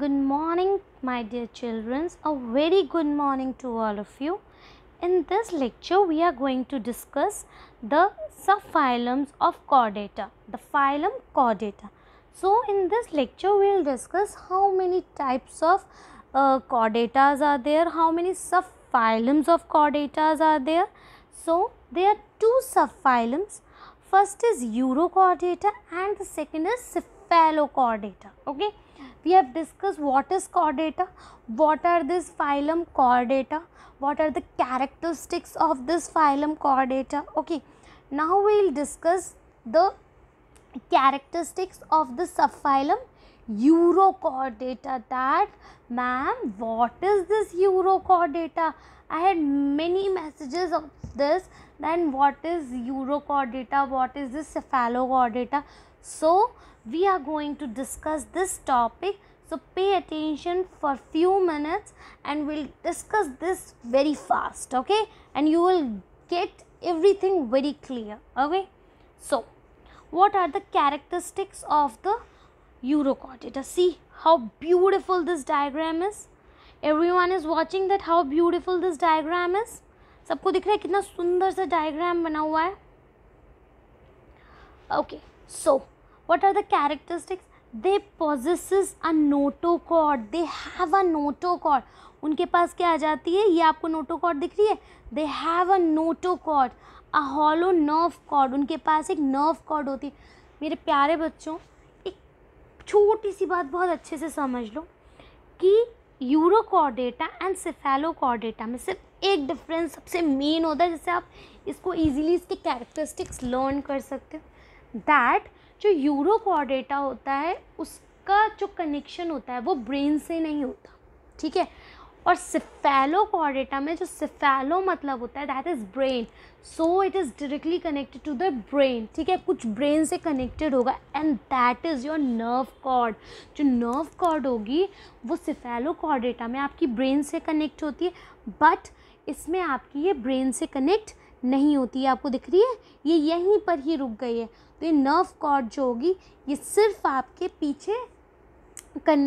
Good morning, my dear children. A very good morning to all of you. In this lecture, we are going to discuss the subphylums of chordata, the phylum chordata. So, in this lecture, we will discuss how many types of uh, chordatas are there, how many subphylums of chordatas are there. So, there are two subphylums. First is urochordata and the second is cephalochordata. Okay we have discussed what is chordata what are this phylum chordata what are the characteristics of this phylum chordata okay now we will discuss the characteristics of the subphylum Eurochordata that ma'am what is this Eurochordata I had many messages of this then what is Eurochordata what is this cephalochordata so we are going to discuss this topic so pay attention for few minutes and we'll discuss this very fast okay and you will get everything very clear okay so what are the characteristics of the urochordata see how beautiful this diagram is everyone is watching that how beautiful this diagram is सबको दिख रहा है कितना सुंदर सा diagram बना हुआ है okay so okay, so, what are the characteristics they possesses a notochord they have a notochord उनके पास क्या आ जाती है ये आपको नोटोकॉर्ड दिख रही है they have a notochord a hollow nerve cord उनके पास एक नर्व कॉर्ड होती है मेरे प्यारे बच्चों एक छोटी सी बात बहुत अच्छे से समझ लो कि यूरोकॉर्डेटा एंड सिफेलोकॉर्डेटा में सिर्फ एक डिफरेंस सबसे मेन होता है जिससे आप इसको इजीली इसके कैरेक्टरिस्टिक्स लर्न कर सकते हो दैट जो यूरो कोऑर्डिनेटा होता है उसका जो कनेक्शन होता है वो ब्रेन से नहीं होता ठीक है और सिफेलो कॉर्डेटा में जो सिफेलो मतलब होता है that is brain so it is directly connected to the brain ठीक है कुछ ब्रेन से कनेक्टेड होगा and that is your nerve cord जो नर्व कॉर्ड होगी वो सिफेलो कॉर्डेटा में आपकी ब्रेन से कनेक्ट होती है बट इसमें आपकी ये ब्रेन से कनेक्ट नहीं होती है आपको दिख रही है ये यहीं पर ही रुक गई है तो ये नर्व कॉर्ड जो होगी ये सिर्फ आपके पीछे कन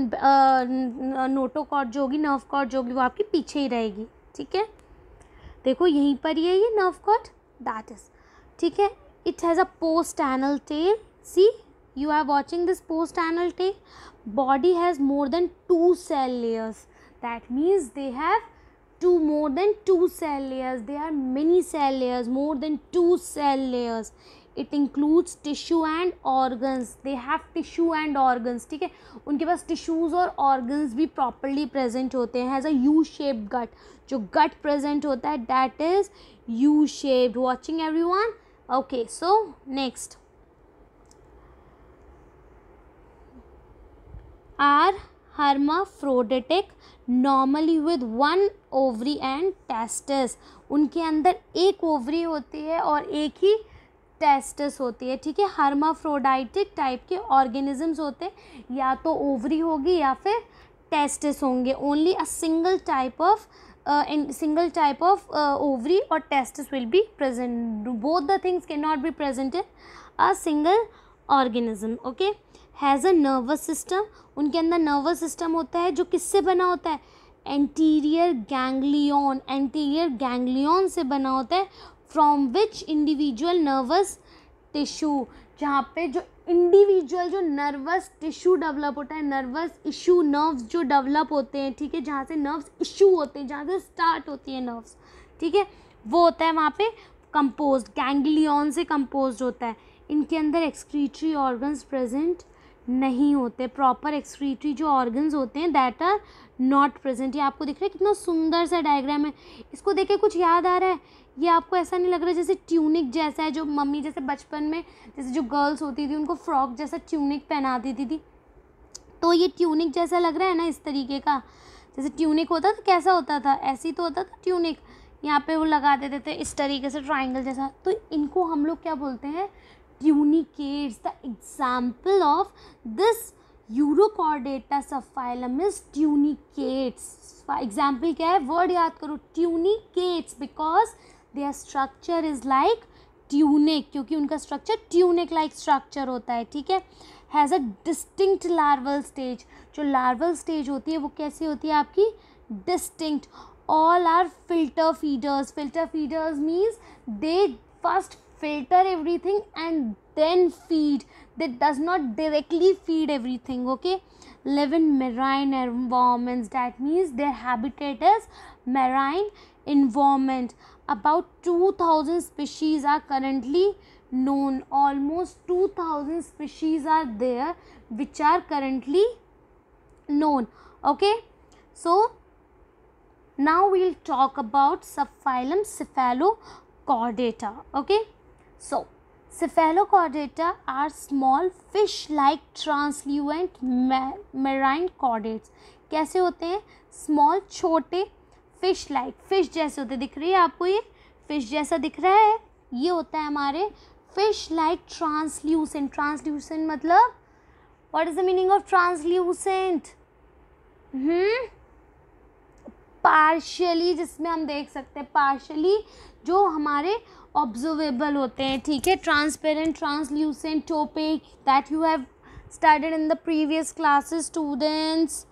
नोटो कॉर्ड जो होगी नर्व कॉर्ड जो होगी वो आपके पीछे ही रहेगी ठीक है देखो यहीं पर ही है ये नर्व कॉर्ड दैट इज़ ठीक है it has a post anal tail see you are watching this post anal tail body has more than two cell layers that means they have two more than two cell layers there are many cell layers more than two cell layers it includes tissue and organs they have tissue and organs theek hai unke paas tissues or organs bhi properly present hote hain has a u shaped gut jo gut present hota hai that is u shaped watching everyone okay so next are hermaphroditic normally with one ovary and testes उनके अंदर एक ovary होती है और एक ही टेस्टस होती है ठीक है हर्माफ्रोडाइटिक टाइप के ऑर्गेनिजम्स होते हैं या तो ओवरी होगी या फिर टेस्टस होंगे only a single type of in single type of uh, ovary or testes will be present both the things cannot be present in a single organism okay has a nervous system उनके अंदर nervous system होता है जो किससे बना होता है anterior ganglion anterior ganglion से बना होता है from which individual nervous tissue जहाँ पे जो इंडिविजुअल जो नर्वस टिश्यू डेवलप होता है नर्वस इशू नर्व्स जो डेवलप होते हैं ठीक है जहाँ से नर्व्स इशू होते हैं जहाँ से स्टार्ट होती है नर्व्स ठीक है वो होता है वहाँ पे कंपोज गैंग्लियन से कंपोज्ड होता है इनके अंदर एक्सक्रीटरी ऑर्गन्स प्रेजेंट नहीं होते प्रॉपर एक्सक्रीटरी जो ऑर्गन्स होते हैं दैट आर नॉट प्रेजेंट ये आपको दिख रहा है कितना सुंदर सा डायग्राम है इसको देखे कुछ याद आ रहा है ये आपको ऐसा नहीं लग रहा जैसे ट्यूनिक जैसा है जो मम्मी जैसे बचपन में जैसे जो गर्ल्स होती थी उनको फ्रॉक जैसा ट्यूनिक पहना देती थी तो ये ट्यूनिक जैसा लग रहा है ना इस तरीके का जैसे ट्यूनिक होता तो कैसा होता था ऐसे ही तो होता था ट्यूनिक यहाँ पे वो लगा देते थे इस तरीके से ट्राइंगल जैसा तो इनको हम लोग क्या बोलते हैं tunicates. The example of this urochordates subphylum phylum is tunicates example क्या है वर्ड याद करो tunicates because their structure is like tunic क्योंकि उनका स्ट्रक्चर ट्यूनिक लाइक स्ट्रक्चर होता है ठीक है has a distinct larval stage जो लार्वल स्टेज होती है वो कैसी होती है आपकी distinct all are filter feeders filter feeders means they first filter everything and then feed that does not directly feed everything okay 11 marine environments that means their habitat is marine environment about 2000 species are currently known almost 2000 species are there which are currently known okay so now we'll talk about subphylum cephalochordata okay so cephalochordata are small fish like translucent marine chordates कैसे होते हैं small छोटे fish like fish जैसे होते दिख रही है आपको ये फिश जैसा दिख रहा है ये होता है हमारे फिश लाइक ट्रांसल्यूसेंट ट्रांसल्यूसेंट मतलब what is the meaning of translucent hmm partially जिसमें हम देख सकते हैं पार्शियली जो हमारे ऑब्जर्वेबल होते हैं ठीक है transparent translucent topic that you have studied in the previous classes students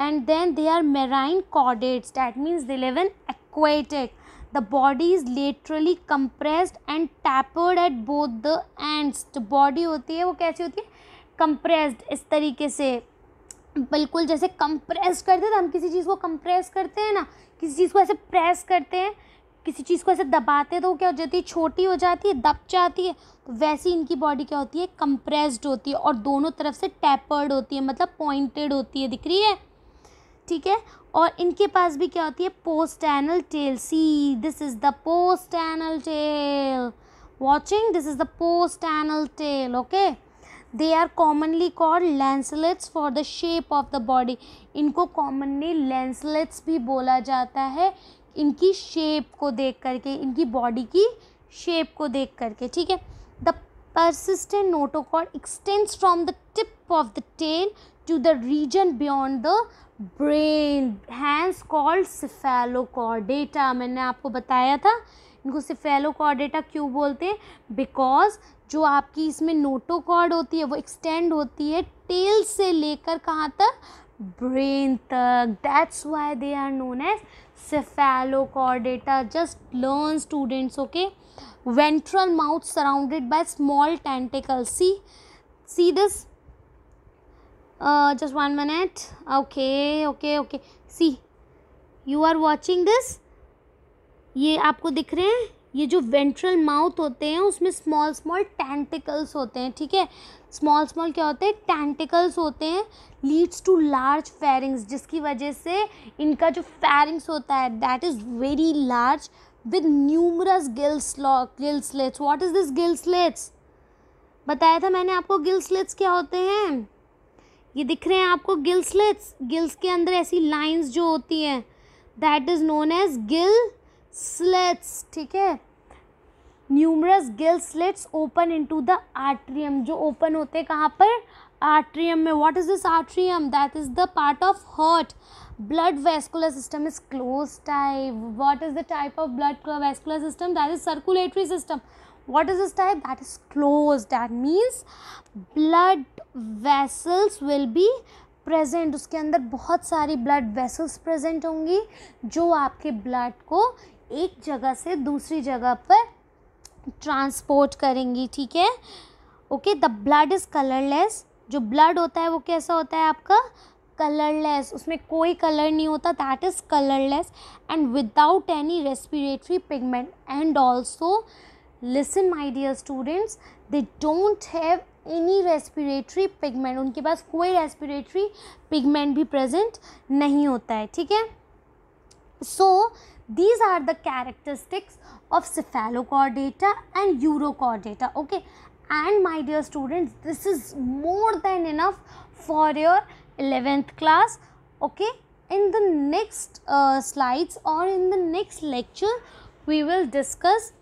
and then they are marine chordates that means they live in aquatic the body is laterally compressed and tapered at both the end body होती है वो कैसी होती है compressed इस तरीके से बिल्कुल जैसे कंप्रेस करते हैं तो हम किसी चीज़ को कंप्रेस करते हैं ना किसी चीज़ को ऐसे प्रेस करते हैं किसी चीज़ को ऐसे दबाते तो क्या हो जाती है छोटी हो जाती है दब जाती है तो वैसे ही इनकी बॉडी क्या होती है कंप्रेस्ड होती है और दोनों तरफ से टैपर्ड होती है मतलब पॉइंटेड होती है दिख रही है ठीक है और इनके पास भी क्या होती है post anal tail see this is the post anal tail watching this is the post anal tail okay they are commonly called lancelets for the shape of the body इनको कॉमनली लेंसलेट्स भी बोला जाता है इनकी shape को देख करके इनकी बॉडी की शेप को देख करके ठीक है the persistent notochord extends from the tip of the tail to the region beyond the brain hence called cephalochordata मैंने आपको बताया था इनको सिफेलोकॉर्डेटा क्यों बोलते हैं बिकॉज जो आपकी इसमें नोटोकॉर्ड होती है वो एक्सटेंड होती है टेल से लेकर कहाँ तक ब्रेन तक that's why they are known as cephalochordata just learn students okay ventral mouth surrounded by small tentacle see see this just one minute okay okay okay see you are watching this ये आपको दिख रहे हैं ये जो ventral mouth होते हैं उसमें स्मॉल स्मॉल टेंटिकल्स होते हैं ठीक है स्मॉल स्मॉल क्या होते हैं टेंटिकल्स होते हैं लीड्स टू लार्ज फेरिंग्स जिसकी वजह से इनका जो फेरिंग्स होता है that is very large with numerous gills lock gill slits what is this gill slits बताया था मैंने आपको गिल्सलेट्स क्या होते हैं ये दिख रहे हैं आपको गिल्सलेट्स गिल्स के अंदर ऐसी लाइन्स जो होती हैं that is known as gill slits ठीक है numerous gill slits open into the atrium जो ओपन होते हैं कहाँ पर आर्ट्रियम में what is this atrium that is the part of heart blood vascular system is close type what is the type of blood vascular system that is circulatory system what is this type that is closed that means blood vessels will be present उसके अंदर बहुत सारी blood vessels present होंगी जो आपके blood को एक जगह से दूसरी जगह पर ट्रांसपोर्ट करेंगी ठीक है okay the blood is colourless जो ब्लड होता है वो कैसा होता है आपका कलरलेस उसमें कोई कलर नहीं होता that is colourless and without any respiratory pigment and also listen my dear students they don't have any respiratory pigment उनके पास कोई रेस्पिरेटरी पिगमेंट भी प्रेजेंट नहीं होता है ठीक है सो these are the characteristics of cephalochordata and urochordata okay and my dear students this is more than enough for your 11th class okay in the next uh, slides or in the next lecture we will discuss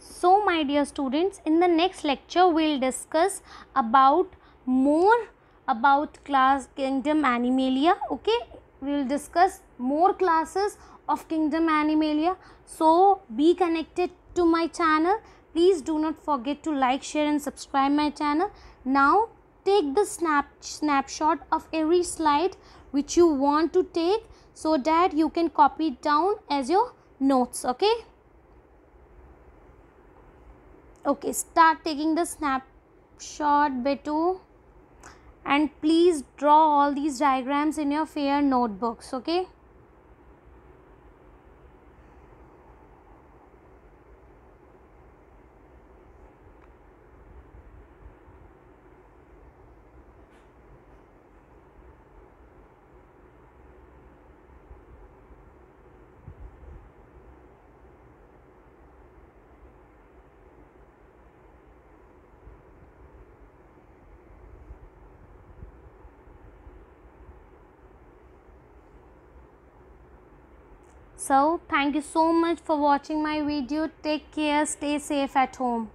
so my dear students in the next lecture we will discuss about more about class kingdom animalia okay we will discuss more classes of Kingdom Animalia. So be connected to my channel. Please do not forget to like, share and subscribe my channel. Now take the snap snapshot of every slide which you want to take so that you can copy it down as your notes. Okay. Okay. Start taking the snapshot Beto and please draw all these diagrams in your fair notebooks. Okay. So, thank you so much for watching my video. Take care. Stay safe at home.